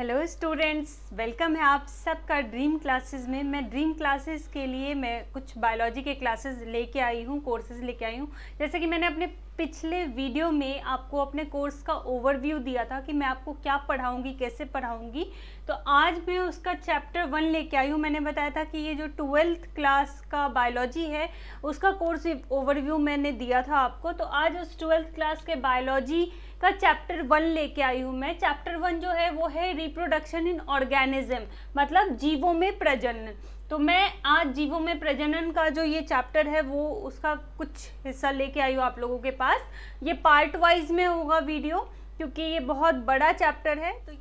Hello students welcome है आप सबका ड्रीम क्लासेस में मैं ड्रीम क्लासेस के लिए मैं कुछ बायोलॉजी के क्लासेस लेके आई हूँ कोर्सेज लेके आई हूँ जैसे कि मैंने अपने पिछले वीडियो में आपको अपने कोर्स का ओवरव्यू दिया था कि मैं आपको क्या पढ़ाऊंगी कैसे पढ़ाऊंगी तो आज मैं उसका चैप्टर वन लेके आई हूँ मैंने बताया था कि ये जो ट्वेल्थ क्लास का बायोलॉजी है उसका कोर्स ओवरव्यू मैंने दिया था आपको तो आज उस ट्वेल्थ क्लास के बायोलॉजी का चैप्टर वन लेके आई हूँ मैं चैप्टर वन जो है वो है रिप्रोडक्शन इन ऑर्गेनिज्म मतलब जीवों में प्रजनन तो मैं आज जीवों में प्रजनन का जो ये चैप्टर है वो उसका कुछ हिस्सा लेके आई हूँ आप लोगों के पास ये पार्ट वाइज में होगा वीडियो क्योंकि ये बहुत बड़ा चैप्टर है तो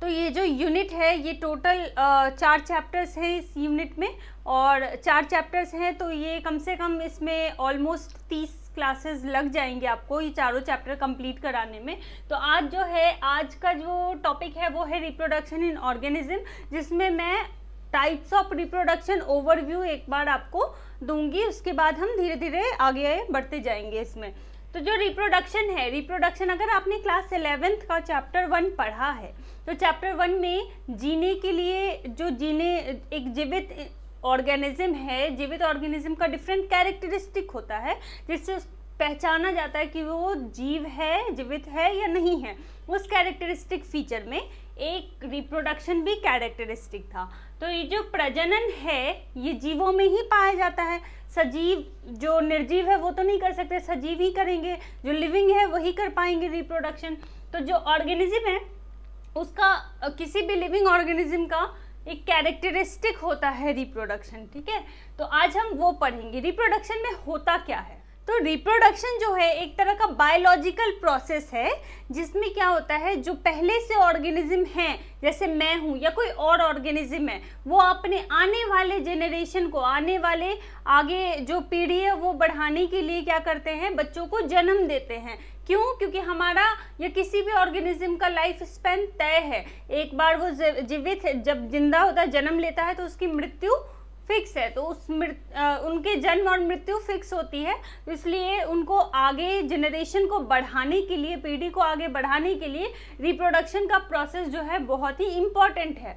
तो ये जो यूनिट है ये टोटल चार चैप्टर्स हैं इस यूनिट में और चार चैप्टर्स हैं तो ये कम से कम इसमें ऑलमोस्ट तीस क्लासेस लग जाएंगे आपको ये चारों चैप्टर कंप्लीट कराने में तो आज जो है आज का जो टॉपिक है वो है रिप्रोडक्शन इन ऑर्गेनिज्म जिसमें मैं टाइप्स ऑफ रिप्रोडक्शन ओवरव्यू एक बार आपको दूंगी उसके बाद हम धीरे धीरे आगे बढ़ते जाएंगे इसमें तो जो रिप्रोडक्शन है रिप्रोडक्शन अगर आपने क्लास एलेवेंथ का चैप्टर वन पढ़ा है तो चैप्टर वन में जीने के लिए जो जीने एक जीवित ऑर्गेनिज्म है जीवित ऑर्गेनिज्म का डिफरेंट कैरेक्टरिस्टिक होता है जिससे पहचाना जाता है कि वो जीव है जीवित है या नहीं है उस कैरेक्टरिस्टिक फीचर में एक रिप्रोडक्शन भी कैरेक्टरिस्टिक था तो ये जो प्रजनन है ये जीवों में ही पाया जाता है सजीव जो निर्जीव है वो तो नहीं कर सकते सजीव ही करेंगे जो लिविंग है वही कर पाएंगे रिप्रोडक्शन तो जो ऑर्गेनिज्म है उसका किसी भी लिविंग ऑर्गेनिज्म का एक कैरेक्टरिस्टिक होता है रिप्रोडक्शन ठीक है तो आज हम वो पढ़ेंगे रिप्रोडक्शन में होता क्या है तो रिप्रोडक्शन जो है एक तरह का बायोलॉजिकल प्रोसेस है जिसमें क्या होता है जो पहले से ऑर्गेनिज्म हैं जैसे मैं हूँ या कोई और ऑर्गेनिज्म है वो अपने आने वाले जेनरेशन को आने वाले आगे जो पीढ़ी है वो बढ़ाने के लिए क्या करते हैं बच्चों को जन्म देते हैं क्यों क्योंकि हमारा या किसी भी ऑर्गेनिज्म का लाइफ स्पेन तय है एक बार वो जीवित जब जिंदा होता है जन्म लेता है तो उसकी मृत्यु फिक्स है तो उस उनके जन्म और मृत्यु फिक्स होती है इसलिए उनको आगे जनरेशन को बढ़ाने के लिए पीढ़ी को आगे बढ़ाने के लिए रिप्रोडक्शन का प्रोसेस जो है बहुत ही इम्पॉर्टेंट है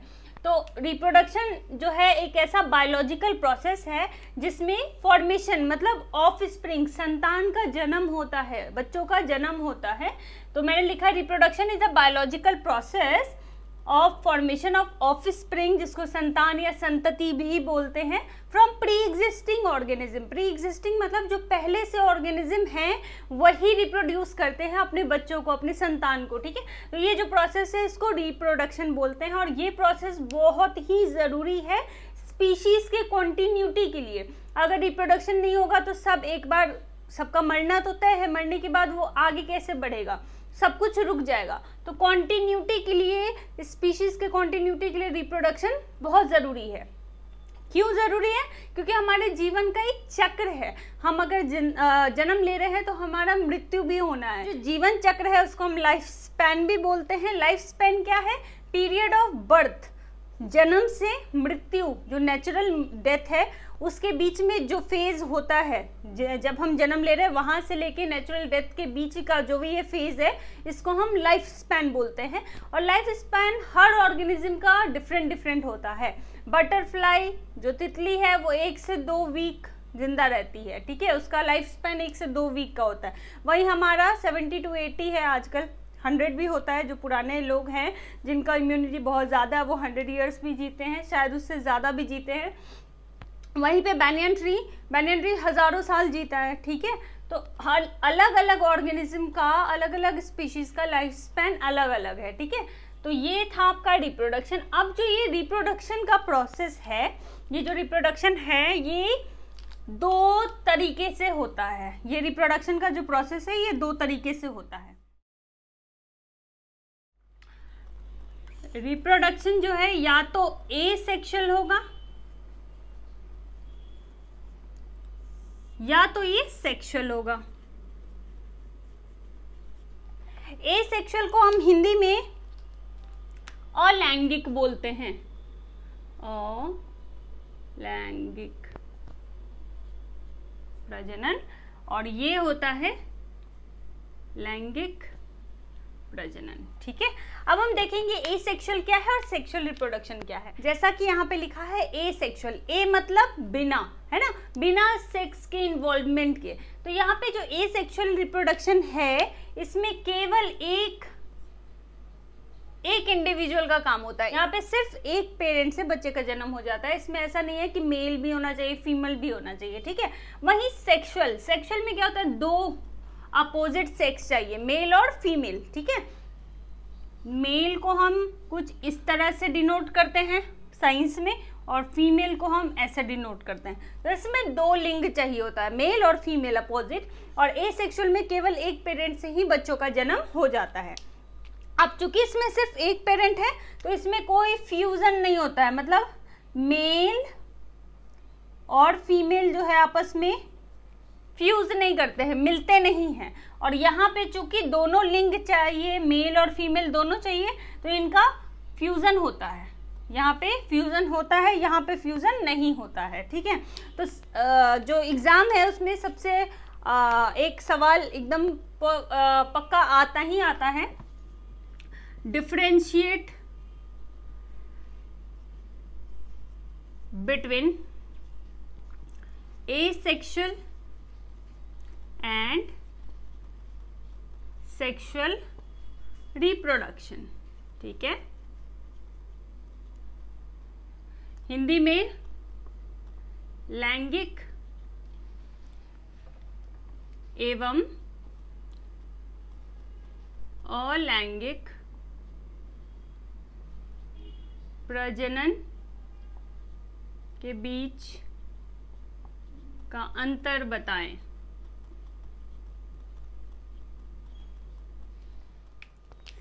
तो रिप्रोडक्शन जो है एक ऐसा बायोलॉजिकल प्रोसेस है जिसमें फॉर्मेशन मतलब ऑफ स्प्रिंग संतान का जन्म होता है बच्चों का जन्म होता है तो मैंने लिखा reproduction is a biological process of formation of offspring जिसको संतान या संतति भी बोलते हैं from pre existing organism pre existing मतलब जो पहले से ऑर्गेनिज्म हैं वही रिप्रोड्यूस करते हैं अपने बच्चों को अपने संतान को ठीक है तो ये जो प्रोसेस है इसको रिप्रोडक्शन बोलते हैं और ये प्रोसेस बहुत ही ज़रूरी है स्पीशीज़ के कॉन्टीन्यूटी के लिए अगर रिप्रोडक्शन नहीं होगा तो सब एक बार सबका मरना तो तय है मरने के बाद वो आगे कैसे बढ़ेगा सब कुछ रुक जाएगा तो कॉन्टीन्यूटी के लिए स्पीशीज़ के कॉन्टीन्यूटी के लिए रिप्रोडक्शन बहुत ज़रूरी है क्यों ज़रूरी है क्योंकि हमारे जीवन का एक चक्र है हम अगर जन, जन्म ले रहे हैं तो हमारा मृत्यु भी होना है जो जीवन चक्र है उसको हम लाइफ स्पैन भी बोलते हैं लाइफ स्पैन क्या है पीरियड ऑफ बर्थ जन्म से मृत्यु जो नेचुरल डेथ है उसके बीच में जो फेज़ होता है जब हम जन्म ले रहे हैं वहाँ से लेके नेचुरल डेथ के बीच का जो भी ये फेज़ है इसको हम लाइफ स्पैन बोलते हैं और लाइफ स्पैन हर ऑर्गेनिज्म का डिफरेंट डिफरेंट होता है बटरफ्लाई जो तितली है वो एक से दो वीक जिंदा रहती है ठीक है उसका लाइफ स्पैन एक से दो वीक का होता है वही हमारा सेवेंटी टू एटी है आजकल हंड्रेड भी होता है जो पुराने लोग हैं जिनका इम्यूनिटी बहुत ज़्यादा है वो हंड्रेड ईयर्स भी जीते हैं शायद उससे ज़्यादा भी जीते हैं वहीं पे बैनियन ट्री बैनियन ट्री हज़ारों साल जीता है ठीक है तो हर अलग अलग ऑर्गेनिज्म का अलग अलग स्पीशीज का लाइफ स्पैन अलग अलग है ठीक है तो ये था आपका रिप्रोडक्शन अब जो ये रिप्रोडक्शन का प्रोसेस है ये जो रिप्रोडक्शन है ये दो तरीके से होता है ये रिप्रोडक्शन का जो प्रोसेस है ये दो तरीके से होता है रिप्रोडक्शन जो है या तो ए सेक्शुअल होगा या तो ये सेक्शुअल होगा ए सेक्शुअल को हम हिंदी में अलैंगिक बोलते हैं अलैंगिक प्रजनन और ये होता है लैंगिक प्रजनन ठीक है अब हम देखेंगे ए सेक्शुअल क्या है और सेक्शुअल रिप्रोडक्शन क्या है जैसा कि यहाँ पे लिखा है ए सेक्शुअल ए मतलब बिना है ना बिना सेक्स के इन्वॉल्वमेंट के तो यहाँ पे जो ए सेक्शुअल रिप्रोडक्शन है इसमें केवल एक एक इंडिविजुअल का काम होता है यहाँ पे सिर्फ एक पेरेंट से बच्चे का जन्म हो जाता है इसमें ऐसा नहीं है कि मेल भी होना चाहिए फीमेल भी होना चाहिए ठीक है वहीं सेक्सुअल सेक्सुअल में क्या होता है दो अपोजिट सेक्स चाहिए मेल और फीमेल ठीक है मेल को हम कुछ इस तरह से डिनोट करते हैं साइंस में और फीमेल को हम ऐसे डिनोट करते हैं तो इसमें दो लिंग चाहिए होता है मेल और फीमेल अपोजिट और ए सेक्शुअल में केवल एक पेरेंट से ही बच्चों का जन्म हो जाता है अब चूंकि इसमें सिर्फ एक पेरेंट है तो इसमें कोई फ्यूज़न नहीं होता है मतलब मेल और फीमेल जो है आपस में फ्यूज नहीं करते हैं मिलते नहीं हैं और यहाँ पे चूंकि दोनों लिंग चाहिए मेल और फीमेल दोनों चाहिए तो इनका फ्यूज़न होता है यहाँ पे फ्यूज़न होता है यहाँ पे फ्यूज़न नहीं होता है ठीक है तो जो एग्ज़ाम है उसमें सबसे एक सवाल एकदम पक्का आता ही आता है differentiate between asexual and sexual reproduction ठीक है हिंदी में लैंगिक एवं अलैंगिक प्रजनन के बीच का अंतर बताएं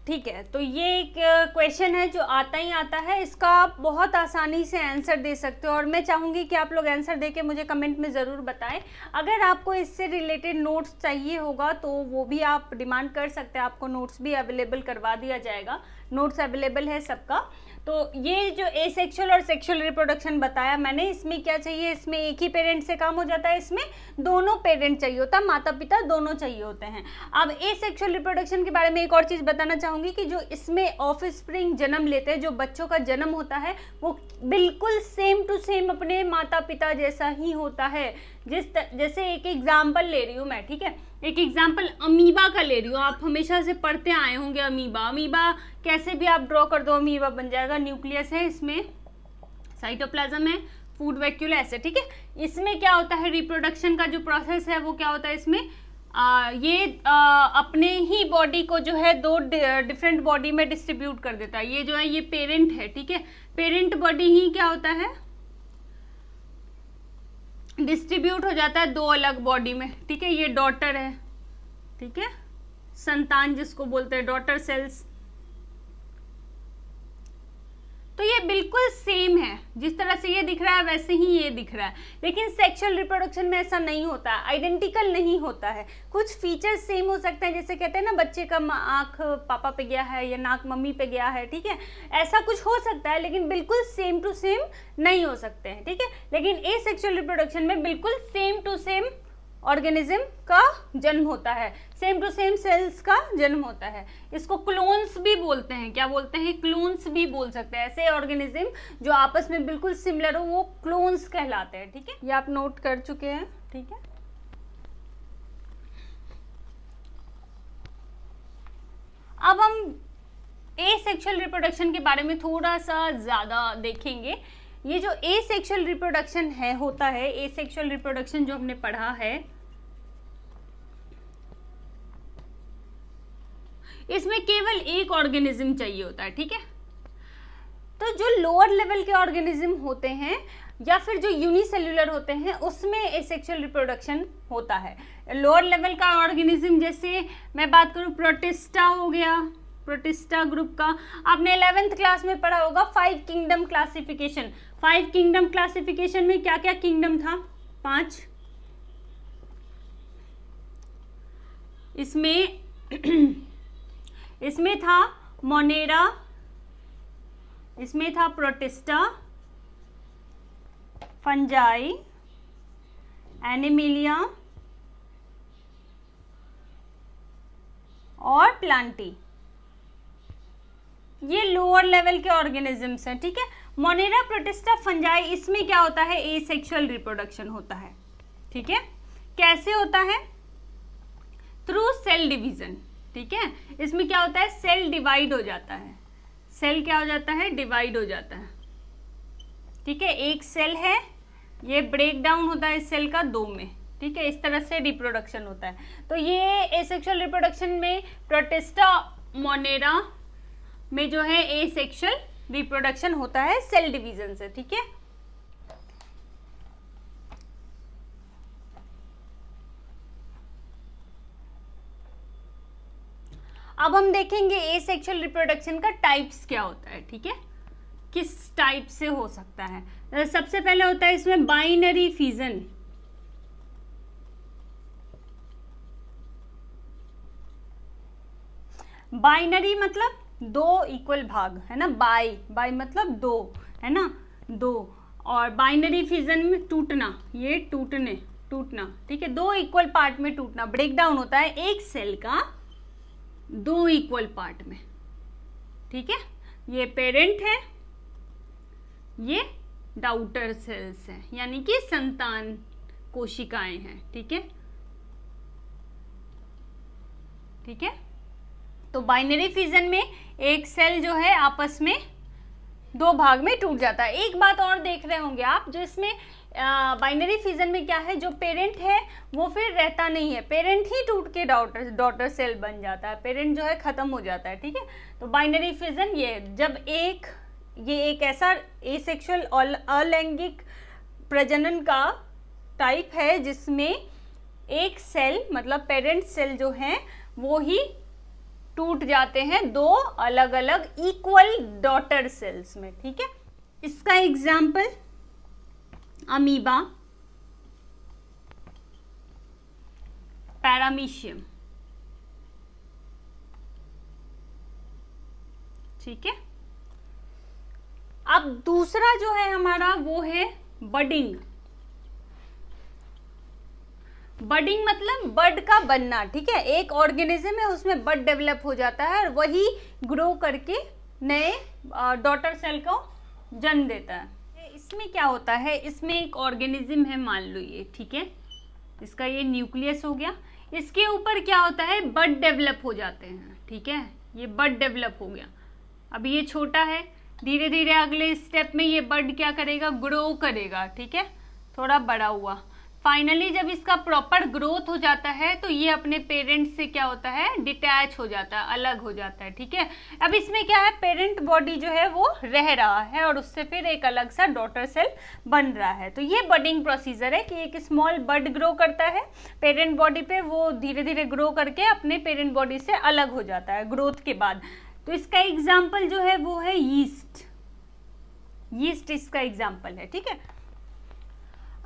ठीक है तो ये एक क्वेश्चन है जो आता ही आता है इसका आप बहुत आसानी से आंसर दे सकते हो और मैं चाहूँगी कि आप लोग आंसर दे के मुझे कमेंट में ज़रूर बताएं अगर आपको इससे रिलेटेड नोट्स चाहिए होगा तो वो भी आप डिमांड कर सकते हैं आपको नोट्स भी अवेलेबल करवा दिया जाएगा नोट्स अवेलेबल है सबका तो ये जो एसेक्सुअल और सेक्सुअल रिप्रोडक्शन बताया मैंने इसमें क्या चाहिए इसमें एक ही पेरेंट से काम हो जाता है इसमें दोनों पेरेंट चाहिए होता है माता पिता दोनों चाहिए होते हैं अब एसेक्सुअल रिप्रोडक्शन के बारे में एक और चीज़ बताना चाहूँगी कि जो इसमें ऑफ जन्म लेते हैं जो बच्चों का जन्म होता है वो बिल्कुल सेम टू सेम अपने माता पिता जैसा ही होता है जिस जैसे एक एग्जाम्पल ले रही हूँ मैं ठीक है एक एग्जाम्पल अमीबा का ले रही हूँ आप हमेशा से पढ़ते आए होंगे अमीबा अमीबा कैसे भी आप ड्रॉ कर दो अमीबा बन जाएगा न्यूक्लियस है इसमें साइटोप्लाज्म है फूड वैक्यूल ऐसे ठीक है इसमें क्या होता है रिप्रोडक्शन का जो प्रोसेस है वो क्या होता है इसमें आ, ये आ, अपने ही बॉडी को जो है दो डिफरेंट बॉडी में डिस्ट्रीब्यूट कर देता है ये जो है ये पेरेंट है ठीक है पेरेंट बॉडी ही क्या होता है डिस्ट्रीब्यूट हो जाता है दो अलग बॉडी में ठीक है ये डॉटर है ठीक है संतान जिसको बोलते हैं डॉटर सेल्स तो ये बिल्कुल सेम है जिस तरह से ये दिख रहा है वैसे ही ये दिख रहा है लेकिन सेक्सुअल रिप्रोडक्शन में ऐसा नहीं होता आइडेंटिकल नहीं होता है कुछ फीचर्स सेम हो सकते हैं जैसे कहते हैं ना बच्चे का आँख पापा पे गया है या नाक मम्मी पे गया है ठीक है ऐसा कुछ हो सकता है लेकिन बिल्कुल सेम टू सेम नहीं हो सकते हैं ठीक है लेकिन ए सेक्शुअल रिप्रोडक्शन में बिल्कुल सेम टू सेम ऑर्गेनिज्म का जन्म होता है सेम टू सेम सेल्स का जन्म होता है इसको क्लोन्स भी बोलते हैं क्या बोलते हैं क्लोन्स भी बोल सकते हैं ऐसे ऑर्गेनिज्म जो आपस में बिल्कुल सिमिलर हो वो क्लोन्स कहलाते हैं ठीक है ये आप नोट कर चुके हैं ठीक है अब हम ए सेक्शुअल रिप्रोडक्शन के बारे में थोड़ा सा ज़्यादा देखेंगे ये जो ए सेक्शुअल रिप्रोडक्शन है होता है ए सेक्शुअल रिप्रोडक्शन जो हमने पढ़ा है इसमें केवल एक ऑर्गेनिज्म चाहिए होता है ठीक है तो जो लोअर लेवल के ऑर्गेनिज्म होते हैं या फिर जो यूनिसेल्युलर होते हैं उसमें एसेक्सुअल रिप्रोडक्शन होता है लोअर लेवल का ऑर्गेनिज्म जैसे मैं बात करूँ प्रोटिस्टा हो गया प्रोटिस्टा ग्रुप का आपने एलेवेंथ क्लास में पढ़ा होगा five kingdom classification five kingdom classification में क्या क्या किंगडम था पांच इसमें इसमें था मोनेरा इसमें था प्रोटिस्टा फंजाई एनिमिलिया और प्लांटी ये लोअर लेवल के ऑर्गेनिजम्स हैं ठीक है मोनेरा प्रोटिस्टा फंजाई इसमें क्या होता है ए रिप्रोडक्शन होता है ठीक है कैसे होता है थ्रू सेल डिवीजन ठीक है इसमें क्या होता है सेल डिवाइड हो जाता है सेल क्या हो जाता है डिवाइड हो जाता है ठीक है एक सेल है ये ब्रेक डाउन होता है इस सेल का दो में ठीक है इस तरह से रिप्रोडक्शन होता है तो ये एसेक्सुअल रिप्रोडक्शन में प्रोटेस्टा मोनेरा में जो है ए सेक्शुअल रिप्रोडक्शन होता है सेल डिवीजन से ठीक है अब हम देखेंगे ए सेक्शुअल रिप्रोडक्शन का टाइप्स क्या होता है ठीक है किस टाइप से हो सकता है सबसे पहले होता है इसमें बाइनरी फीजन बाइनरी मतलब दो इक्वल भाग है ना बाई बाई मतलब दो है ना दो और बाइनरी फीजन में टूटना ये टूटने टूटना ठीक है दो इक्वल पार्ट में टूटना ब्रेकडाउन होता है एक सेल का दो इक्वल पार्ट में ठीक है ये पेरेंट है ये डाउटर सेल्स है यानी कि संतान कोशिकाएं हैं ठीक है ठीक है तो बाइनरी फिजन में एक सेल जो है आपस में दो भाग में टूट जाता है एक बात और देख रहे होंगे आप जो इसमें बाइनरी फिजन में क्या है जो पेरेंट है वो फिर रहता नहीं है पेरेंट ही टूट के डॉटर डॉटर सेल बन जाता है पेरेंट जो है ख़त्म हो जाता है ठीक है तो बाइनरी फिजन ये जब एक ये एक ऐसा ए सेक्शुअल अलैंगिक प्रजनन का टाइप है जिसमें एक सेल मतलब पेरेंट सेल जो है वो ही टूट जाते हैं दो अलग अलग इक्वल डॉटर सेल्स में ठीक है इसका एग्जाम्पल अमीबा पैरामीशियम ठीक है अब दूसरा जो है हमारा वो है बडिंग बडिंग मतलब बड का बनना ठीक है एक ऑर्गेनिज्म है उसमें बड डेवलप हो जाता है और वही ग्रो करके नए डॉटर सेल को जन्म देता है इसमें क्या होता है इसमें एक ऑर्गेनिज्म है मान लो ये ठीक है इसका ये न्यूक्लियस हो गया इसके ऊपर क्या होता है बड डेवलप हो जाते हैं ठीक है ये बड डेवलप हो गया अब ये छोटा है धीरे धीरे अगले स्टेप में ये बड क्या करेगा ग्रो करेगा ठीक है थोड़ा बड़ा हुआ फाइनली जब इसका प्रॉपर ग्रोथ हो जाता है तो ये अपने पेरेंट्स से क्या होता है डिटैच हो जाता है अलग हो जाता है ठीक है अब इसमें क्या है पेरेंट बॉडी जो है वो रह रहा है और उससे फिर एक अलग सा डॉटर सेल बन रहा है तो ये बडिंग प्रोसीजर है कि एक स्मॉल बर्ड ग्रो करता है पेरेंट बॉडी पे वो धीरे धीरे ग्रो करके अपने पेरेंट बॉडी से अलग हो जाता है ग्रोथ के बाद तो इसका एग्जाम्पल जो है वो है यीस्ट यीस्ट इसका एग्जाम्पल है ठीक है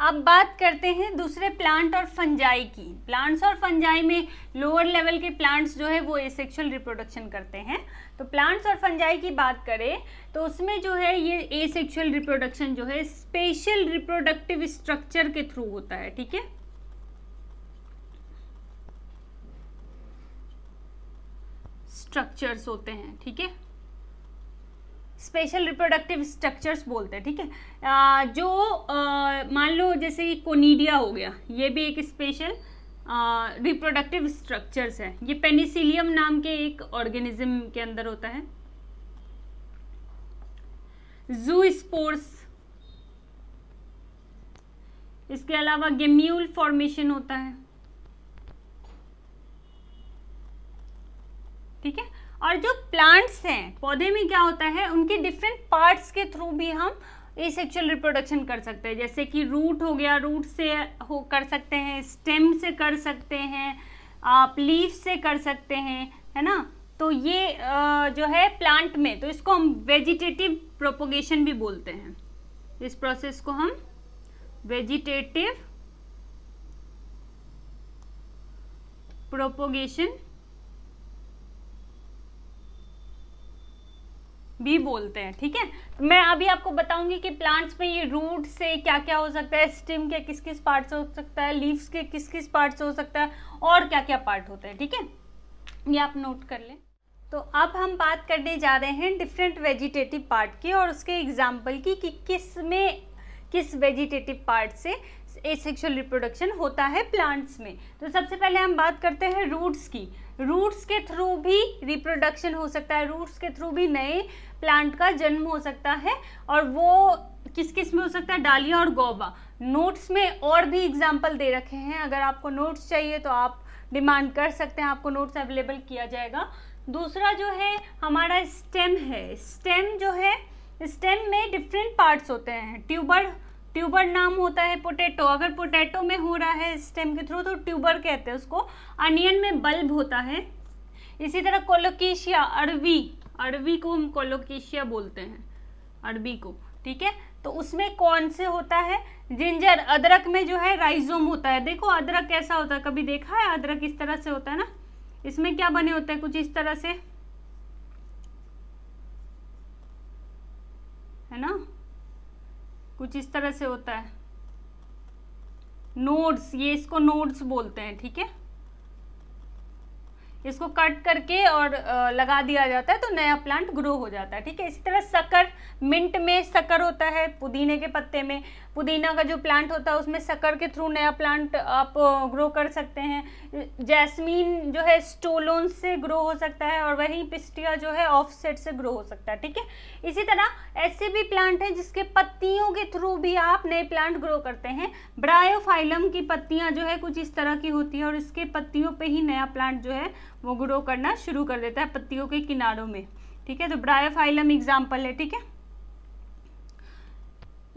अब बात करते हैं दूसरे प्लांट और फंजाई की प्लांट्स और फंजाई में लोअर लेवल के प्लांट्स जो है वो एसेक्सुअल रिप्रोडक्शन करते हैं तो प्लांट्स और फंजाई की बात करें तो उसमें जो है ये एसेक्सुअल रिप्रोडक्शन जो है स्पेशल रिप्रोडक्टिव स्ट्रक्चर के थ्रू होता है ठीक है स्ट्रक्चर्स होते हैं ठीक है स्पेशल रिप्रोडक्टिव स्ट्रक्चर्स बोलते हैं ठीक है जो मान लो जैसे कोनीडिया हो गया ये भी एक स्पेशल रिप्रोडक्टिव स्ट्रक्चर्स है ये पेनिसिलियम नाम के एक ऑर्गेनिज्म के अंदर होता है जू स्पोर्स इसके अलावा गेम्यूल फॉर्मेशन होता है और जो प्लांट्स हैं पौधे में क्या होता है उनके डिफरेंट पार्ट्स के थ्रू भी हम ए सेक्चुअल रिप्रोडक्शन कर सकते हैं जैसे कि रूट हो गया रूट से हो कर सकते हैं स्टेम से कर सकते हैं आप लीफ से कर सकते हैं है ना तो ये जो है प्लांट में तो इसको हम वेजिटेटिव प्रोपोगेशन भी बोलते हैं इस प्रोसेस को हम वेजिटेटिव प्रोपोगेशन भी बोलते हैं ठीक है तो मैं अभी आपको बताऊंगी कि प्लांट्स में ये रूट से क्या क्या हो सकता है स्टिम के किस किस पार्ट से हो सकता है लीव्स के किस किस पार्ट से हो सकता है और क्या क्या पार्ट होते हैं ठीक है थीके? ये आप नोट कर लें तो अब हम बात करने जा रहे हैं डिफरेंट वेजिटेटिव पार्ट की और उसके एग्जाम्पल की कि किस में किस वेजिटेटिव पार्ट से ए रिप्रोडक्शन होता है प्लांट्स में तो सबसे पहले हम बात करते हैं रूट्स की रूट्स के थ्रू भी रिप्रोडक्शन हो सकता है रूट्स के थ्रू भी नए प्लांट का जन्म हो सकता है और वो किस किस में हो सकता है डालिया और गोबा नोट्स में और भी एग्जाम्पल दे रखे हैं अगर आपको नोट्स चाहिए तो आप डिमांड कर सकते हैं आपको नोट्स अवेलेबल किया जाएगा दूसरा जो है हमारा स्टेम है स्टेम जो है स्टेम में डिफरेंट पार्ट्स होते हैं ट्यूबर ट्यूबर नाम होता है पोटैटो अगर पोटैटो में हो रहा है स्टेम के थ्रू तो ट्यूबर कहते हैं उसको अनियन में बल्ब होता है इसी तरह कोलोकेशिया अरबी अरवी को हम कोलोकेशिया बोलते हैं अरबी को ठीक है तो उसमें कौन से होता है जिंजर अदरक में जो है राइजोम होता है देखो अदरक कैसा होता है कभी देखा है अदरक इस तरह से होता है ना इसमें क्या बने होते हैं कुछ इस तरह से है ना कुछ इस तरह से होता है नोड्स ये इसको नोड्स बोलते हैं ठीक है थीके? इसको कट करके और लगा दिया जाता है तो नया प्लांट ग्रो हो जाता है ठीक है इसी तरह सकर मिंट में सकर होता है पुदीने के पत्ते में पुदीना का जो प्लांट होता है उसमें शक्कर के थ्रू नया प्लांट आप ग्रो कर सकते हैं जैस्मीन जो है स्टोलोन से ग्रो हो सकता है और वही पिस्टिया जो है ऑफ सेट से ग्रो हो सकता है ठीक है इसी तरह ऐसे भी प्लांट हैं जिसके पत्तियों के थ्रू भी आप नए प्लांट ग्रो करते हैं ब्रायोफाइलम की पत्तियाँ जो है कुछ इस तरह की होती है और इसके पत्तियों पर ही नया प्लांट जो है वो ग्रो करना शुरू कर देता है पत्तियों के किनारों में ठीक है तो ब्रायोफाइलम एग्जाम्पल है ठीक है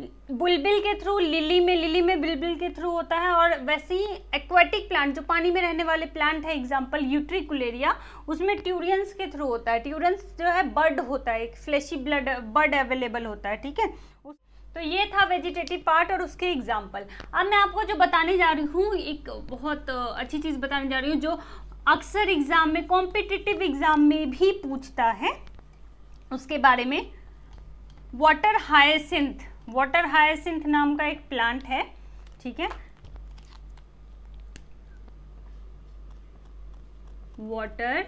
बुलबिल के थ्रू लिली में लिली में बिलबिल के थ्रू होता है और वैसे ही एक्वाटिक प्लांट जो पानी में रहने वाले प्लांट है एग्जांपल यूट्रिकुलेरिया उसमें ट्यूरियंस के थ्रू होता है ट्यूरियंस जो है बर्ड होता है एक फ्लैशी ब्लड बर्ड अवेलेबल होता है ठीक है तो ये था वेजिटेटिव पार्ट और उसके एग्जाम्पल अब मैं आपको जो बताने जा रही हूँ एक बहुत अच्छी चीज़ बताने जा रही हूँ जो अक्सर एग्ज़ाम में कॉम्पिटिटिव एग्ज़ाम में भी पूछता है उसके बारे में वाटर हाईसिंथ वाटर हाइसिंथ नाम का एक प्लांट है ठीक है वाटर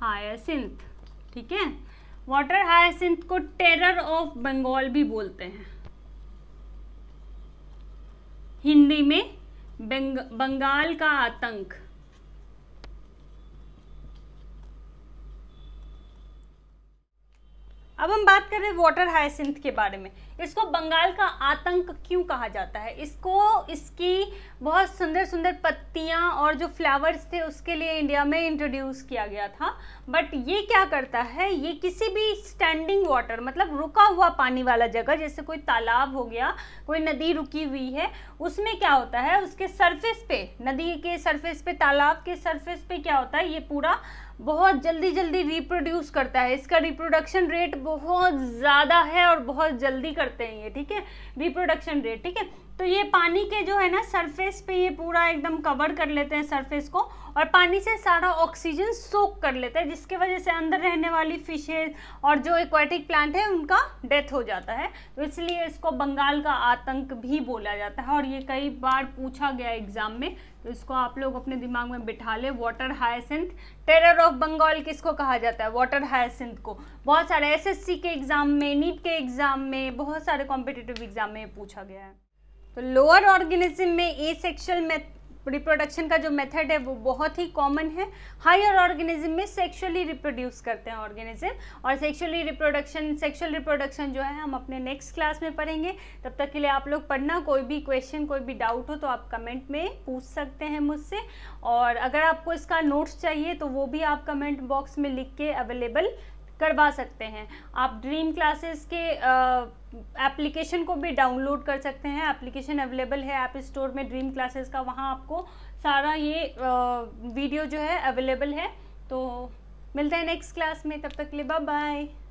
हायसिंथ ठीक है वाटर हायासिंथ को टेरर ऑफ बंगाल भी बोलते हैं हिंदी में बंग, बंगाल का आतंक अब हम बात कर रहे हैं वाटर हाइसिंथ के बारे में इसको बंगाल का आतंक क्यों कहा जाता है इसको इसकी बहुत सुंदर सुंदर पत्तियाँ और जो फ्लावर्स थे उसके लिए इंडिया में इंट्रोड्यूस किया गया था बट ये क्या करता है ये किसी भी स्टैंडिंग वाटर मतलब रुका हुआ पानी वाला जगह जैसे कोई तालाब हो गया कोई नदी रुकी हुई है उसमें क्या होता है उसके सरफेस पे नदी के सरफेस पे तालाब के सरफेस पे क्या होता है ये पूरा बहुत जल्दी जल्दी रिप्रोड्यूस करता है इसका रिप्रोडक्शन रेट बहुत ज़्यादा है और बहुत जल्दी करते हैं ये ठीक है रिप्रोडक्शन रेट ठीक है तो ये पानी के जो है ना सरफेस पे ये पूरा एकदम कवर कर लेते हैं सरफेस को और पानी से सारा ऑक्सीजन सोख कर लेते हैं जिसके वजह से अंदर रहने वाली फिशेज और जो एक्वेटिक प्लांट है उनका डेथ हो जाता है तो इसलिए इसको बंगाल का आतंक भी बोला जाता है और ये कई बार पूछा गया एग्जाम में तो इसको आप लोग अपने दिमाग में बिठा ले water hyacinth terror of Bengal किसको कहा जाता है वाटर हायसिंथ को बहुत सारे एसएससी के एग्ज़ाम में नीट के एग्ज़ाम में बहुत सारे कॉम्पिटेटिव एग्ज़ाम में पूछा गया है तो लोअर ऑर्गेनिज्म में ए सेक्शुअल रिप्रोडक्शन का जो मेथड है वो बहुत ही कॉमन है हायर ऑर्गेनिज्म में सेक्सुअली रिप्रोड्यूस करते हैं ऑर्गेनिज्म और सेक्सुअली रिप्रोडक्शन सेक्सुअल रिप्रोडक्शन जो है हम अपने नेक्स्ट क्लास में पढ़ेंगे तब तक के लिए आप लोग पढ़ना कोई भी क्वेश्चन कोई भी डाउट हो तो आप कमेंट में पूछ सकते हैं मुझसे और अगर आपको इसका नोट्स चाहिए तो वो भी आप कमेंट बॉक्स में लिख के अवेलेबल करवा सकते हैं आप ड्रीम क्लासेस के एप्लीकेशन को भी डाउनलोड कर सकते हैं एप्लीकेशन अवेलेबल है ऐप स्टोर में ड्रीम क्लासेस का वहाँ आपको सारा ये आ, वीडियो जो है अवेलेबल है तो मिलते हैं नेक्स्ट क्लास में तब तक के लिए बाय